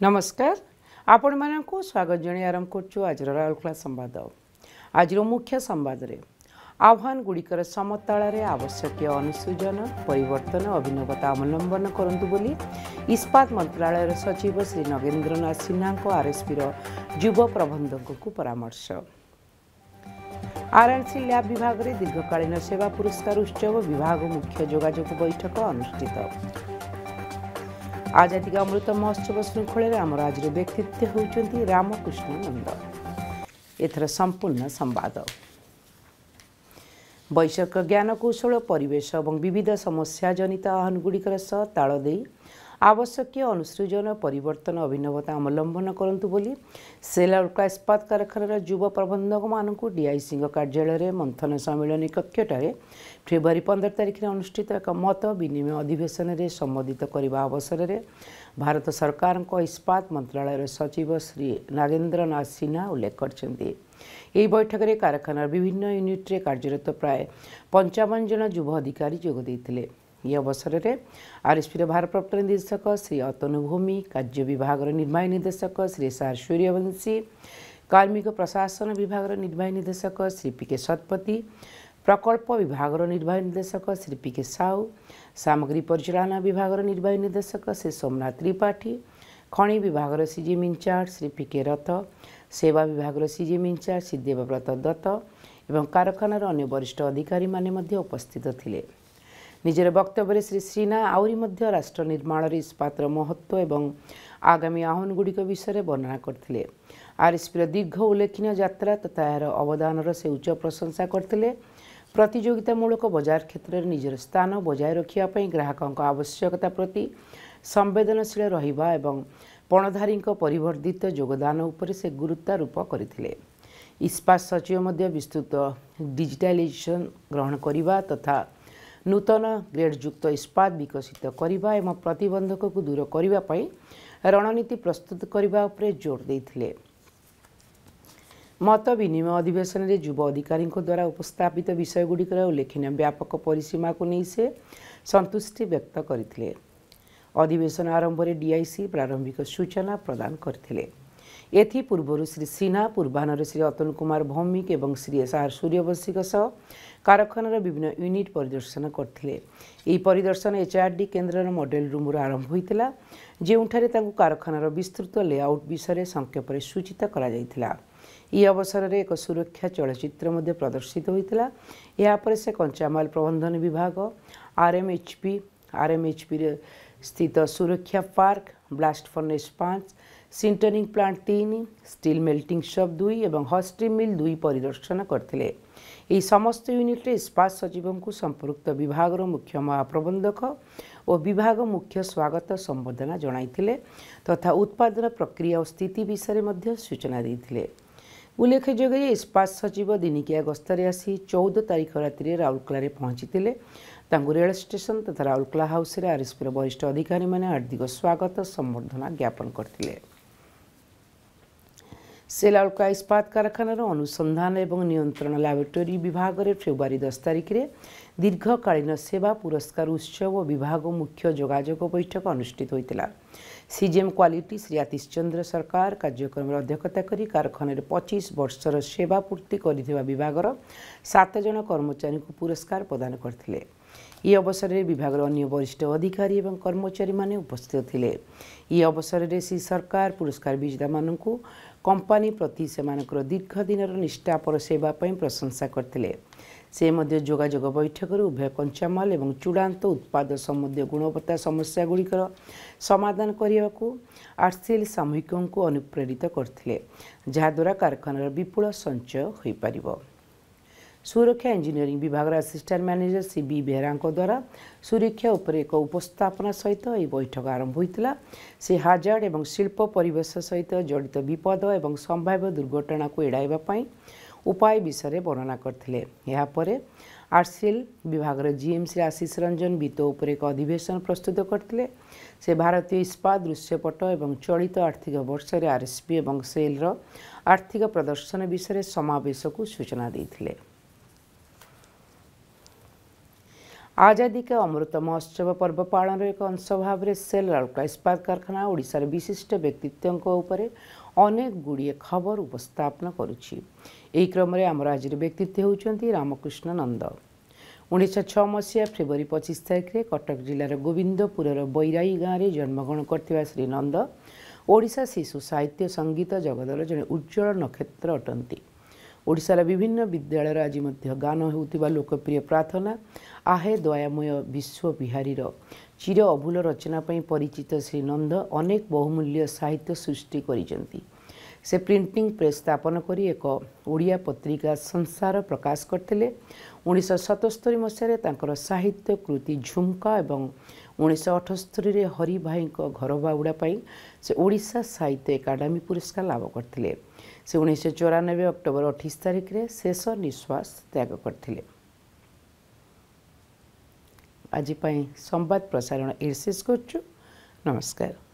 ନମସ୍କାର ଆପଣମାନଙ୍କୁ ସ୍ୱାଗତ ଜଣାଇ ଆରମ୍ଭ କରୁଛୁ ଆଜିର ରାଉରକେଲା ସମ୍ବାଦ ଆଜିର ମୁଖ୍ୟ ସମ୍ବାଦରେ ଆହ୍ୱାନଗୁଡ଼ିକର ସମତାଳରେ ଆବଶ୍ୟକୀୟ ଅନୁସୂଚନ ପରିବର୍ତ୍ତନ ଅଭିନବତା ଅବଲମ୍ବନ କରନ୍ତୁ ବୋଲି ଇସ୍ପାତ ମନ୍ତ୍ରଣାଳୟର ସଚିବ ଶ୍ରୀ ନଗେନ୍ଦ୍ରନାଥ ସିହ୍ନାଙ୍କ ଆର୍ଏସ୍ପିର ଯୁବ ପ୍ରବନ୍ଧକଙ୍କୁ ପରାମର୍ଶ ଆର୍ଏନ୍ସି ଲ୍ୟାବ୍ ବିଭାଗରେ ଦୀର୍ଘକାଳୀନ ସେବା ପୁରସ୍କାର ଉତ୍ସବ ବିଭାଗ ମୁଖ୍ୟ ଯୋଗାଯୋଗ ବୈଠକ ଅନୁଷ୍ଠିତ ଆଜାଦୀ କା ଅମୃତ ମହୋତ୍ସବ ଶୃଙ୍ଖଳରେ ଆମର ଆଜିର ବ୍ୟକ୍ତିତ୍ୱ ହେଉଛନ୍ତି ରାମକୃଷ୍ଣ ନନ୍ଦ ଏଥର ସମ୍ପୂର୍ଣ୍ଣ ସମ୍ବାଦ ବୈଷୟିକ ଜ୍ଞାନକୌଶଳ ପରିବେଶ ଏବଂ ବିବିଧ ସମସ୍ୟା ଜନିତ ଆହ୍ୱାନଗୁଡ଼ିକର ସହ ତାଳ ଦେଇ ଆବଶ୍ୟକୀୟ ଅନୁସୃଜନ ପରିବର୍ତ୍ତନ ଅଭିନବତା ଅବଲମ୍ବନ କରନ୍ତୁ ବୋଲି ସେଲାଉଲକା ଇସ୍ପାତ କାରଖାନାର ଯୁବ ପ୍ରବନ୍ଧକମାନଙ୍କୁ ଡିଆଇସିଙ୍କ କାର୍ଯ୍ୟାଳୟରେ ମନ୍ଥନ ସମ୍ମିଳନୀ କକ୍ଷଠାରେ ଫେବୃୟାରୀ ପନ୍ଦର ତାରିଖରେ ଅନୁଷ୍ଠିତ ଏକ ମତ ବିନିମୟ ଅଧିବେଶନରେ ସମ୍ବୋଧିତ କରିବା ଅବସରରେ ଭାରତ ସରକାରଙ୍କ ଇସ୍ପାତ ମନ୍ତ୍ରଣାଳୟର ସଚିବ ଶ୍ରୀ ନାଗେନ୍ଦ୍ର ନାଥ ସିହ୍ନା ଉଲ୍ଲେଖ କରିଛନ୍ତି ଏହି ବୈଠକରେ କାରଖାନାର ବିଭିନ୍ନ ୟୁନିଟ୍ରେ କାର୍ଯ୍ୟରତ ପ୍ରାୟ ପଞ୍ଚାବନ ଜଣ ଯୁବ ଅଧିକାରୀ ଯୋଗ ଦେଇଥିଲେ ଏ ଅବସରରେ ଆର୍ଏସ୍ପିର ଭାରପ୍ରାପ୍ତ ନିର୍ଦ୍ଦେଶକ ଶ୍ରୀ ଅତନୁ ଭୂମି କାର୍ଯ୍ୟ ବିଭାଗର ନିର୍ବାହୀ ନିର୍ଦ୍ଦେଶକ ଶ୍ରୀ ସାର୍ ସୂର୍ଯ୍ୟବଂଶୀ କାର୍ମିକ ପ୍ରଶାସନ ବିଭାଗର ନିର୍ବାହୀ ନିର୍ଦ୍ଦେଶକ ଶ୍ରୀ ପି କେ ଶତପଥୀ ପ୍ରକଳ୍ପ ବିଭାଗର ନିର୍ବାହୀ ନିର୍ଦ୍ଦେଶକ ଶ୍ରୀ ପି କେ ସାହୁ ସାମଗ୍ରୀ ପରିଚାଳନା ବିଭାଗର ନିର୍ବାହୀ ନିର୍ଦ୍ଦେଶକ ଶ୍ରୀ ସୋମନାଥ ତ୍ରିପାଠୀ ଖଣି ବିଭାଗର CGM in charge Shri P K Rath ସେବା ବିଭାଗର ସିଜିଏମ୍ ଇନ୍ଚାର୍ଜ ଶ୍ରୀ ଦେବବ୍ରତ ଦତ୍ତ ଏବଂ କାରଖାନାର ଅନ୍ୟ ବରିଷ୍ଠ ଅଧିକାରୀମାନେ ମଧ୍ୟ ଉପସ୍ଥିତ ଥିଲେ ନିଜର ବକ୍ତବ୍ୟରେ ଶ୍ରୀ ସିହ୍ନା ଆହୁରି ମଧ୍ୟ ରାଷ୍ଟ୍ର ନିର୍ମାଣରେ ଇସ୍ପାତର ମହତ୍ଵ ଏବଂ ଆଗାମୀ ଆହ୍ୱାନଗୁଡ଼ିକ ବିଷୟରେ ବର୍ଣ୍ଣନା କରିଥିଲେ ଆର୍ଏସ୍ପିର ଦୀର୍ଘ ଉଲ୍ଲେଖନୀୟ ଯାତ୍ରା ତଥା ଏହାର ଅବଦାନର ସେ ଉଚ୍ଚ ପ୍ରଶଂସା କରିଥିଲେ ପ୍ରତିଯୋଗିତାମୂଳକ ବଜାର କ୍ଷେତ୍ରରେ ନିଜର ସ୍ଥାନ ବଜାୟ ରଖିବା ପାଇଁ ଗ୍ରାହକଙ୍କ ଆବଶ୍ୟକତା ପ୍ରତି ସମ୍ବେଦନଶୀଳ ରହିବା ଏବଂ ପଣଧାରୀଙ୍କ ପରିବର୍ଦ୍ଧିତ ଯୋଗଦାନ ଉପରେ ସେ ଗୁରୁତ୍ୱାରୋପ କରିଥିଲେ ଇସ୍ପାତ ସଚିବ ମଧ୍ୟ ବିସ୍ତୃତ ଡିଜିଟାଲାଇଜେସନ୍ ଗ୍ରହଣ କରିବା ତଥା ନୂତନ ଗ୍ରେଡ଼ଯୁକ୍ତ ଇସ୍ପାତ ବିକଶିତ କରିବା ଏବଂ ପ୍ରତିବନ୍ଧକକୁ ଦୂର କରିବା ପାଇଁ ରଣନୀତି ପ୍ରସ୍ତୁତ କରିବା ଉପରେ ଜୋର ଦେଇଥିଲେ ମତ ବିନିମୟ ଅଧିବେଶନରେ ଯୁବ ଅଧିକାରୀଙ୍କ ଦ୍ୱାରା ଉପସ୍ଥାପିତ ବିଷୟଗୁଡ଼ିକର ଉଲ୍ଲେଖନୀୟ ବ୍ୟାପକ ପରିସୀମାକୁ ନେଇ ସେ ସନ୍ତୁଷ୍ଟି ବ୍ୟକ୍ତ କରିଥିଲେ ଅଧିବେଶନ ଆରମ୍ଭରେ ଡିଆଇସି ପ୍ରାରମ୍ଭିକ ସୂଚନା ପ୍ରଦାନ କରିଥିଲେ ଏଥିପୂର୍ବରୁ ଶ୍ରୀ ସିହ୍ନା ପୂର୍ବାହ୍ନରେ ଶ୍ରୀ ଅତନୁ କୁମାର ଭୌମିକ ଏବଂ ଶ୍ରୀ ଏସ୍ ଆର୍ ସୂର୍ଯ୍ୟବଂଶୀଙ୍କ ସହ କାରଖାନାର ବିଭିନ୍ନ ୟୁନିଟ୍ ପରିଦର୍ଶନ କରିଥିଲେ ଏହି ପରିଦର୍ଶନ ଏଚ୍ଆର୍ଡି କେନ୍ଦ୍ରର ମଡେଲ୍ ରୁମ୍ରୁ ଆରମ୍ଭ ହୋଇଥିଲା ଯେଉଁଠାରେ ତାଙ୍କୁ କାରଖାନାର ବିସ୍ତୃତ ଲେଆଉଟ୍ ବିଷୟରେ ସଂକ୍ଷେପରେ ସୂଚିତ କରାଯାଇଥିଲା ଏହି ଅବସରରେ ଏକ ସୁରକ୍ଷା ଚଳଚ୍ଚିତ୍ର ମଧ୍ୟ ପ୍ରଦର୍ଶିତ ହୋଇଥିଲା ଏହାପରେ ସେ କଞ୍ଚାମାଲ ପ୍ରବନ୍ଧନ ବିଭାଗ ଆର୍ଏମ୍ଏଚ୍ପି ଆର୍ଏମ୍ଏଚ୍ପିରେ ସ୍ଥିତ ସୁରକ୍ଷା ପାର୍କ ବ୍ଲାଷ୍ଟ ଫର୍ନେସ୍ ପାଞ୍ଚ ସିଣ୍ଟରିଂ ପ୍ଲାଣ୍ଟ ତିନି ଷ୍ଟିଲ୍ ମେଲ୍ଟିଂ ସପ୍ ଦୁଇ ଏବଂ ହଷ୍ଟ୍ରିମ୍ ମିଲ୍ ଦୁଇ ପରିଦର୍ଶନ କରିଥିଲେ ଏହି ସମସ୍ତ ୟୁନିଟ୍ରେ ଇସ୍ପାତ ସଚିବଙ୍କୁ ସମ୍ପୃକ୍ତ ବିଭାଗର ମୁଖ୍ୟ ମହାପ୍ରବନ୍ଧକ ଓ ବିଭାଗ ମୁଖ୍ୟ ସ୍ୱାଗତ ସମ୍ବର୍ଦ୍ଧନା ଜଣାଇଥିଲେ ତଥା ଉତ୍ପାଦନ ପ୍ରକ୍ରିୟା ଓ ସ୍ଥିତି ବିଷୟରେ ମଧ୍ୟ ସୂଚନା ଦେଇଥିଲେ ଉଲ୍ଲେଖଯୋଗ୍ୟ ଇସ୍ପାତ ସଚିବ ଦିନିକିଆ ଗସ୍ତରେ ଆସି ଚଉଦ ତାରିଖ ରାତିରେ ରାଉରକେଲାରେ ପହଞ୍ଚିଥିଲେ ତାଙ୍କୁ ରେଳ ଷ୍ଟେସନ ତଥା ରାଉରକେଲା ହାଉସରେ ଆରଏସପିର ବରିଷ୍ଠ ଅଧିକାରୀମାନେ ହାର୍ଦ୍ଦିକ ସ୍ୱାଗତ ସମ୍ବର୍ଦ୍ଧନା ଜ୍ଞାପନ କରିଥିଲେ ସେ ଲାଲକୁଲା ଇସ୍ପାତ କାରଖାନାର ଅନୁସନ୍ଧାନ ଏବଂ ନିୟନ୍ତ୍ରଣ ଲାବୋରେଟୋରୀ ବିଭାଗରେ ଫେବୃଆରୀ ଦଶ ତାରିଖରେ ଦୀର୍ଘକାଳୀନ ସେବା ପୁରସ୍କାର ଉତ୍ସବ ବିଭାଗ ମୁଖ୍ୟ ଯୋଗାଯୋଗ ବୈଠକ ଅନୁଷ୍ଠିତ ହୋଇଥିଲା ସିଜିଏମ୍ କ୍ୱାଲିଟି ଶ୍ରୀ ଆତିଶ ଚନ୍ଦ୍ର ସରକାର କାର୍ଯ୍ୟକ୍ରମରେ ଅଧ୍ୟକ୍ଷତା କରି କାରଖାନାରେ ପଚିଶ ବର୍ଷର ସେବା ପୂର୍ତ୍ତି କରିଥିବା ବିଭାଗର ସାତ ଜଣ କର୍ମଚାରୀଙ୍କୁ ପୁରସ୍କାର ପ୍ରଦାନ କରିଥିଲେ ଏହି ଅବସରରେ ବିଭାଗର ଅନ୍ୟ ବରିଷ୍ଠ ଅଧିକାରୀ ଏବଂ କର୍ମଚାରୀମାନେ ଉପସ୍ଥିତ ଥିଲେ ଏହି ଅବସରରେ ଶ୍ରୀ ସରକାର ପୁରସ୍କାର ବିଜେତାମାନଙ୍କୁ କମ୍ପାନୀ ପ୍ରତି ସେମାନଙ୍କର ଦୀର୍ଘ ଦିନର ନିଷ୍ଠାପର ସେବା ପାଇଁ ପ୍ରଶଂସା କରିଥିଲେ ସେ ମଧ୍ୟ ଯୋଗାଯୋଗ ବୈଠକରେ ଉଭୟ କଞ୍ଚାମାଲ ଏବଂ ଚୂଡ଼ାନ୍ତ ଉତ୍ପାଦ ସମ୍ବନ୍ଧୀୟ ଗୁଣବତ୍ତା ସମସ୍ୟାଗୁଡ଼ିକର ସମାଧାନ କରିବାକୁ ଆର୍ସିଏଲ୍ ସାମୂହିକଙ୍କୁ ଅନୁପ୍ରେରିତ କରିଥିଲେ ଯାହାଦ୍ୱାରା କାରଖାନାର ବିପୁଳ ସଞ୍ଚୟ ହୋଇପାରିବ ସୁରକ୍ଷା ଇଞ୍ଜିନିୟରିଂ ବିଭାଗର ଆସିଷ୍ଟାଣ୍ଟ ମ୍ୟାନେଜର ସି ବି ବେହେରାଙ୍କ ଦ୍ୱାରା ସୁରକ୍ଷା ଉପରେ ଏକ ଉପସ୍ଥାପନା ସହିତ ଏହି ବୈଠକ ଆରମ୍ଭ ହୋଇଥିଲା ସେ ହାଜାର୍ଡ ଏବଂ ଶିଳ୍ପ ପରିବେଶ ସହିତ ଜଡ଼ିତ ବିପଦ ଏବଂ ସମ୍ଭାବ୍ୟ ଦୁର୍ଘଟଣାକୁ ଏଡ଼ାଇବା ପାଇଁ ଉପାୟ ବିଷୟରେ ବର୍ଣ୍ଣନା କରିଥିଲେ ଏହାପରେ ଆର୍ସିଏଲ୍ ବିଭାଗର ଜିଏମ୍ସି ଆଶିଷ ରଞ୍ଜନ ବିତ୍ତ ଉପରେ ଏକ ଅଧିବେଶନ ପ୍ରସ୍ତୁତ କରିଥିଲେ ସେ ଭାରତୀୟ ଇସ୍ପାତ ଦୃଶ୍ୟପଟ ଏବଂ ଚଳିତ ଆର୍ଥିକ ବର୍ଷରେ ଆର୍ଏସ୍ପି ଏବଂ ସେଲ୍ର ଆର୍ଥିକ ପ୍ରଦର୍ଶନ ବିଷୟରେ ସମାବେଶକୁ ସୂଚନା ଦେଇଥିଲେ ଆଜାଦିକା ଅମୃତ ମହୋତ୍ସବ ପର୍ବ ପାଳନର ଏକ ଅଂଶ ଭାବରେ ସେଲ୍ ରାଉଲକା ଇସ୍ପାତ କାରଖାନା ଓଡ଼ିଶାର ବିଶିଷ୍ଟ ବ୍ୟକ୍ତିତ୍ୱଙ୍କ ଉପରେ ଅନେକ ଗୁଡ଼ିଏ ଖବର ଉପସ୍ଥାପନ କରୁଛି ଏହି କ୍ରମରେ ଆମର ଆଜିର ବ୍ୟକ୍ତିତ୍ୱ ହେଉଛନ୍ତି ରାମକୃଷ୍ଣ ନନ୍ଦ ଉଣେଇଶହ ଛଅ ମସିହା ଫେବୃଆରୀ ପଚିଶ ତାରିଖରେ କଟକ ଜିଲ୍ଲାର ଗୋବିନ୍ଦପୁରର ବୈରାଇ ଗାଁରେ ଜନ୍ମଗ୍ରହଣ କରିଥିବା ଶ୍ରୀ ନନ୍ଦ ଓଡ଼ିଶା ଶିଶୁ ସାହିତ୍ୟ ସଙ୍ଗୀତ ଜଗତର ଜଣେ ଉଜ୍ଜଳ ନକ୍ଷତ୍ର ଅଟନ୍ତି ଓଡ଼ିଶାର ବିଭିନ୍ନ ବିଦ୍ୟାଳୟର ଆଜି ମଧ୍ୟ ଗାନ ହେଉଥିବା ଲୋକପ୍ରିୟ ପ୍ରାର୍ଥନା ଆହେ ଦୟାମୟ ବିଶ୍ୱ ବିହାରୀର ଚିର ଅଭୁଲ ରଚନା ପାଇଁ ପରିଚିତ ଶ୍ରୀ ନନ୍ଦ ଅନେକ ବହୁମୂଲ୍ୟ ସାହିତ୍ୟ ସୃଷ୍ଟି କରିଛନ୍ତି ସେ ପ୍ରିଣ୍ଟିଂ ପ୍ରେସ୍ ସ୍ଥାପନ କରି ଏକ ଓଡ଼ିଆ ପତ୍ରିକା ସଂସାର ପ୍ରକାଶ କରିଥିଲେ ଉଣେଇଶହ ସତସ୍ତରି ମସିହାରେ ତାଙ୍କର ସାହିତ୍ୟ କୃତି ଝୁମ୍କା ଏବଂ ଉଣେଇଶହ ଅଠସ୍ତରୀରେ ହରିଭାଇଙ୍କ ଘର ବାଉଡ଼ା ପାଇଁ ସେ ଓଡ଼ିଶା ସାହିତ୍ୟ ଏକାଡେମୀ ପୁରସ୍କାର ଲାଭ କରିଥିଲେ ସେ ଉଣେଇଶହ ଚଉରାନବେ ଅକ୍ଟୋବର ଅଠେଇଶ ତାରିଖରେ ଶେଷ ନିଶ୍ୱାସ ତ୍ୟାଗ କରିଥିଲେ ଆଜି ପାଇଁ ସମ୍ବାଦ ପ୍ରସାରଣ ଏ ଶେଷ କରୁଛୁ ନମସ୍କାର